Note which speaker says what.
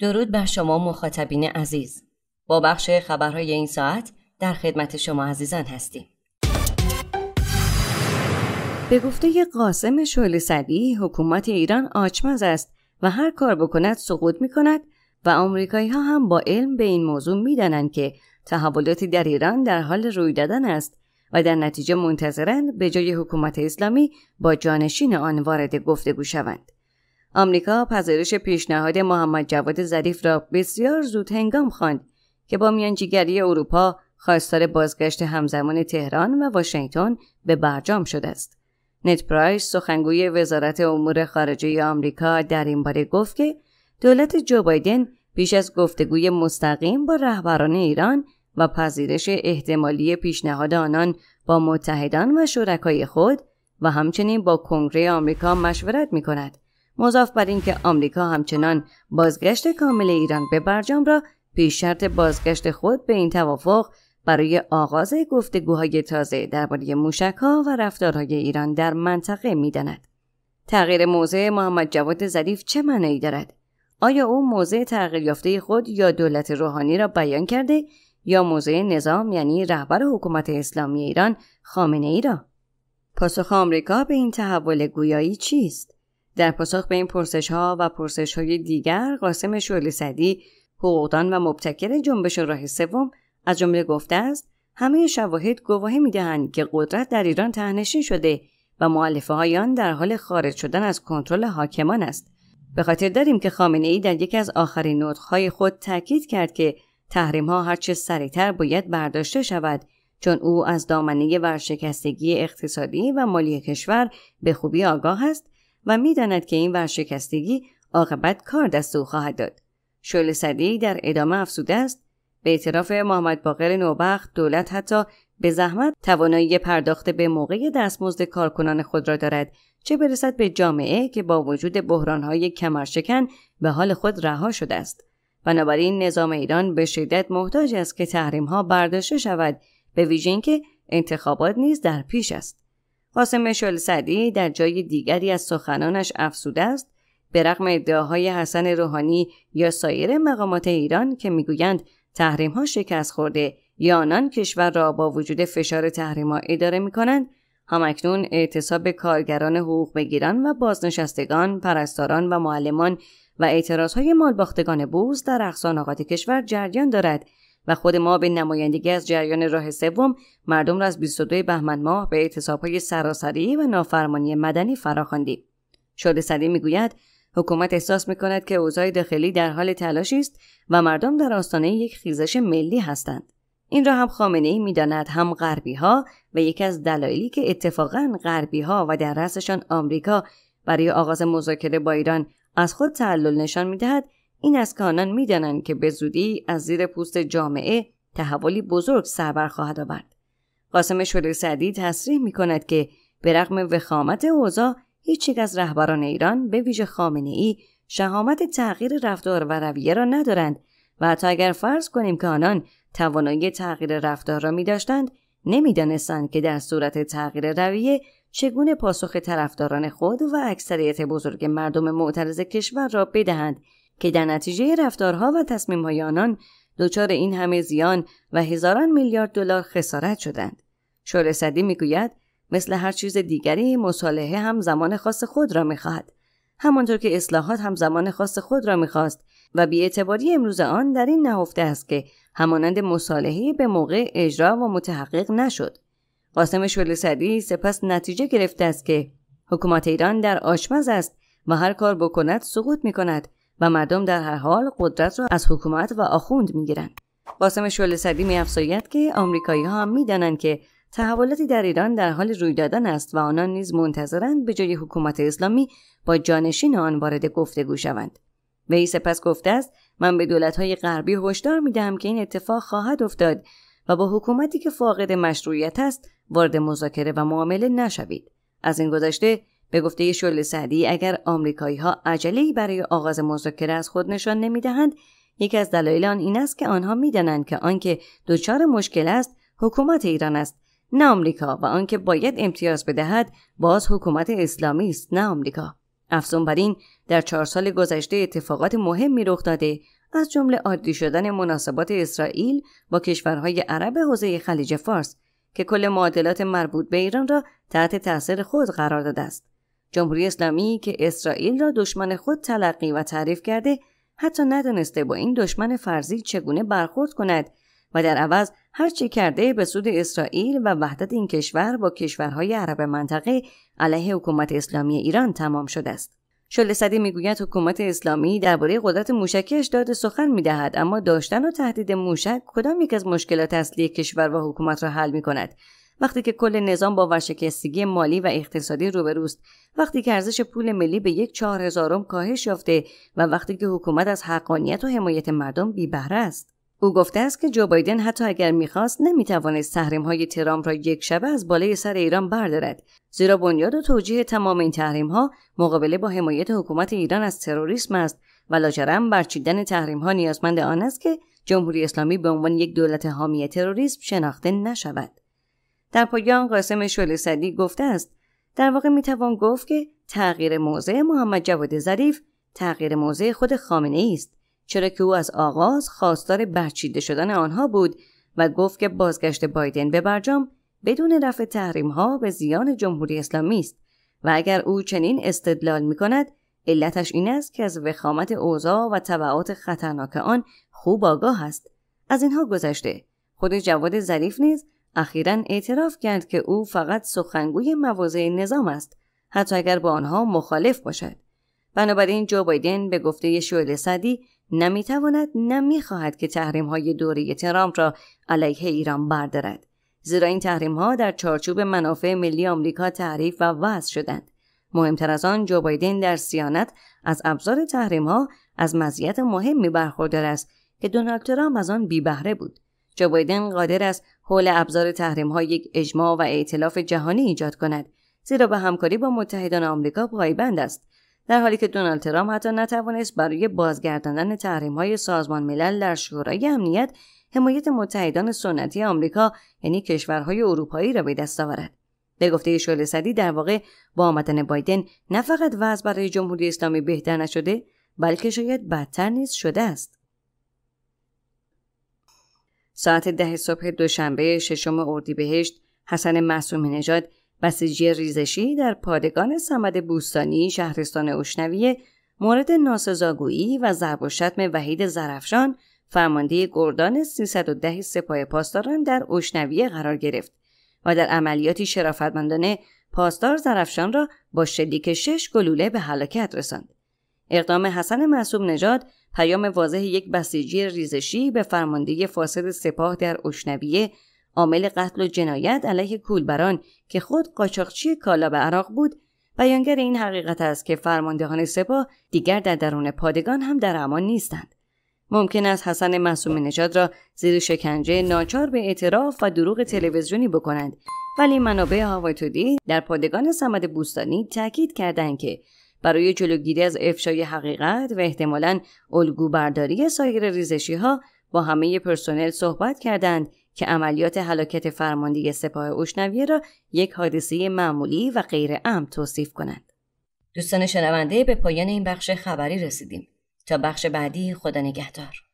Speaker 1: درود بر شما مخاطبین عزیز با بخش خبرهای این ساعت در خدمت شما عزیزان هستیم به گفته قاسم شعل حکومت ایران آچمز است و هر کار بکند سقوط می کند و آمریکایی ها هم با علم به این موضوع میدانند که تحولاتی در ایران در حال روی دادن است و در نتیجه منتظرند به جای حکومت اسلامی با جانشین آن وارد گفتگو شوند. آمریکا پذیرش پیشنهاد محمد جواد ظریف را بسیار زود هنگام خواند که با میانجیگری اروپا خواستار بازگشت همزمان تهران و واشنگتن به برجام شده است. نت پرایس سخنگوی وزارت امور خارجه آمریکا در این باره گفت که دولت جو بایدن پیش از گفتگوی مستقیم با رهبران ایران و پذیرش احتمالی پیشنهاد آنان با متحدان و شرکای خود و همچنین با کنگره آمریکا مشورت می کند مضاف بر اینکه آمریکا همچنان بازگشت کامل ایران به برجام را پیش شرط بازگشت خود به این توافق برای آغاز گفتگوهای تازه درباره موشکها و رفتارهای ایران در منطقه میداند تغییر موضع محمد جواد ظریف چه معنایی دارد آیا او موضع تغییر یافته خود یا دولت روحانی را بیان کرده یا موضع نظام یعنی رهبر حکومت اسلامی ایران خامنه ای را پاسخ آمریکا به این تحول گویایی چیست در پاسخ به این پرسش ها و پرسش های دیگر قاسم شعلی صدی حقوقدان و مبتکر جنبش راه سوم از جمله گفته است همه شواهد گواهی میدهند که قدرت در ایران تهنشین شده و معالفه های آن در حال خارج شدن از کنترل حاکمان است به خاطر داریم که خامنه ای در یکی از آخرین نطقهای خود تاکید کرد که تحریم ها هرچه سریعتر باید برداشته شود چون او از دامنه ورشکستگی اقتصادی و مالی کشور به خوبی آگاه است و میداند که این ورشکستگی عاقبت کار دست او خواهد داد شعله در ادامه افزوده است به اعتراف محمد باقر نوبخت دولت حتی به زحمت توانایی پرداخت به موقع دستمزد کارکنان خود را دارد چه برسد به جامعه که با وجود بحرانهای کمرشکن به حال خود رها شده است بنابراین نظام ایران به شدت محتاج است که تحریمها برداشته شود به ویژه اینکه انتخابات نیز در پیش است قاسم مشال در جای دیگری از سخنانش افسوده است به رغم ادعاهای حسن روحانی یا سایر مقامات ایران که میگویند تحریم ها شکست خورده یا آنان کشور را با وجود فشار تحریم ها اداره می کنند همکنون اعتصاب کارگران حقوق بگیران و بازنشستگان، پرستاران و معلمان و اعتراض های مالباختگان بوز در اقصان نقاط کشور جریان دارد و خود ما به نمایندگی از جریان راه سوم مردم را از 22 بهمن ماه به های سراسری و نافرمانی مدنی فراخواندیم شده سری میگوید حکومت احساس می کند که اوضاع داخلی در حال تلاشی است و مردم در آستانه یک خیزش ملی هستند این را هم خامنه ای می هم غربی ها و یکی از دلایلی که اتفاقا غربی ها و در رسشان آمریکا برای آغاز مذاکره با ایران از خود تعلل نشان میدهد. این است که آنان میدانند که به زودی از زیر پوست جامعه تحولی بزرگ سربر خواهد آورد قاسم شوری سعدی تصریح می کند که به رغم وخامت اوضاع هیچ یک از رهبران ایران به ویژه خامنه ای شهامت تغییر رفتار و رویه را ندارند و حتی اگر فرض کنیم که آنان توانایی تغییر رفتار را می داشتند نمیدانستند که در صورت تغییر رویه چگونه پاسخ طرفداران خود و اکثریت بزرگ مردم معترض کشور را بدهند که در نتیجه رفتارها و تصمیمهای آنان دچار این همه زیان و هزاران میلیارد دلار خسارت شدند شور میگوید مثل هر چیز دیگری مصالحه هم زمان خاص خود را میخواهد همانطور که اصلاحات هم زمان خاص خود را میخواست و بیاعتباری امروز آن در این نهفته است که همانند مصالحه به موقع اجرا و متحقق نشد قاسم شعله سپس نتیجه گرفته است که حکومت ایران در آشمز است و هر کار بکند سقوط می کند و مردم در هر حال قدرت را از حکومت و آخوند میگیرند قاسم شعله صدی میافزاید که آمریکایی ها هم میدانند که تحولاتی در ایران در حال روی دادن است و آنان نیز منتظرند به جای حکومت اسلامی با جانشین آن وارد گفتگو شوند وی سپس گفته است من به دولت های غربی هشدار دهم که این اتفاق خواهد افتاد و با حکومتی که فاقد مشروعیت است وارد مذاکره و معامله نشوید از این گذشته به گفته شل سعدی اگر آمریکایی ها برای آغاز مذاکره از خود نشان نمیدهند یکی از دلایل آن این است که آنها میدانند که آنکه دچار مشکل است حکومت ایران است نه آمریکا و آنکه باید امتیاز بدهد باز حکومت اسلامی است نه آمریکا افزون بر این در چهار سال گذشته اتفاقات مهمی رخ داده از جمله عادی شدن مناسبات اسرائیل با کشورهای عرب حوزه خلیج فارس که کل معادلات مربوط به ایران را تحت تاثیر خود قرار داده است جمهوری اسلامی که اسرائیل را دشمن خود تلقی و تعریف کرده حتی ندانسته با این دشمن فرضی چگونه برخورد کند و در عوض هرچه کرده به سود اسرائیل و وحدت این کشور با کشورهای عرب منطقه علیه حکومت اسلامی ایران تمام شده است. شل صدی میگوید حکومت اسلامی درباره قدرت موشکش داد سخن میدهد اما داشتن و تهدید موشک کدام یک از مشکلات اصلی کشور و حکومت را حل می وقتی که کل نظام با ورشکستگی مالی و اقتصادی روبروست وقتی که ارزش پول ملی به یک چهار هزارم کاهش یافته و وقتی که حکومت از حقانیت و حمایت مردم بیبهره است او گفته است که جو بایدن حتی اگر میخواست نمیتوانست تحریم های ترامپ را یک شبه از بالای سر ایران بردارد زیرا بنیاد و توجیه تمام این تحریم ها مقابله با حمایت حکومت ایران از تروریسم است و لاجرم برچیدن تحریم نیازمند آن است که جمهوری اسلامی به عنوان یک دولت حامی تروریسم شناخته نشود در پایان قاسم شل گفته است در واقع میتوان گفت که تغییر موضع محمد جواد ظریف تغییر موضع خود خامنه است چرا که او از آغاز خواستار برچیده شدن آنها بود و گفت که بازگشت بایدن به برجام بدون رفع تحریم ها به زیان جمهوری اسلامی است و اگر او چنین استدلال می کند علتش این است که از وخامت اوضاع و طبعات خطرناک آن خوب آگاه است از اینها گذشته خود جواد ظریف نیز اخیرا اعتراف کرد که او فقط سخنگوی مواضع نظام است حتی اگر با آنها مخالف باشد بنابراین جو بایدن به گفته شعل صدی نمیتواند نه میخواهد که تحریم های دوره ترامپ را علیه ایران بردارد زیرا این تحریم ها در چارچوب منافع ملی آمریکا تعریف و وضع شدند مهمتر از آن جو بایدن در سیانت از ابزار تحریم ها از مزیت مهمی برخوردار است که دونالد ترامپ از آن بی بهره بود جو بایدن قادر است حول ابزار تحریم ها یک اجماع و ائتلاف جهانی ایجاد کند زیرا به همکاری با متحدان آمریکا پایبند است در حالی که دونالد ترامپ حتی نتوانست برای بازگرداندن تحریم های سازمان ملل در شورای امنیت حمایت متحدان سنتی آمریکا یعنی کشورهای اروپایی را به دست آورد به گفته شعله صدی در واقع با آمدن بایدن نه فقط وضع برای جمهوری اسلامی بهتر نشده بلکه شاید بدتر نیز شده است ساعت ده صبح دوشنبه ششم اردیبهشت حسن نجاد نژاد بسیجی ریزشی در پادگان سمد بوستانی شهرستان اشنویه مورد ناسزاگویی و ضرب و شتم وحید زرفشان فرمانده گردان 310 سپاه پاسداران در اشنویه قرار گرفت و در عملیاتی شرافتمندانه پاسدار زرفشان را با شلیک شش گلوله به هلاکت رساند. اقدام حسن معصوم نژاد پیام واضح یک بسیجی ریزشی به فرماندهی فاسد سپاه در اشنویه عامل قتل و جنایت علیه کولبران که خود قاچاقچی کالا به عراق بود بیانگر این حقیقت است که فرماندهان سپاه دیگر در درون پادگان هم در امان نیستند ممکن است حسن معصوم نژاد را زیر شکنجه ناچار به اعتراف و دروغ تلویزیونی بکنند ولی منابع هاوای تودی در پادگان سمد بوستانی تاکید کردند که برای جلوگیری از افشای حقیقت و احتمالا الگوبرداری برداری سایر ریزشی ها با همه پرسنل صحبت کردند که عملیات هلاکت فرمانده سپاه اوشنویه را یک حادثه معمولی و غیر ام توصیف کنند. دوستان شنونده به پایان این بخش خبری رسیدیم. تا بخش بعدی خدا نگهدار.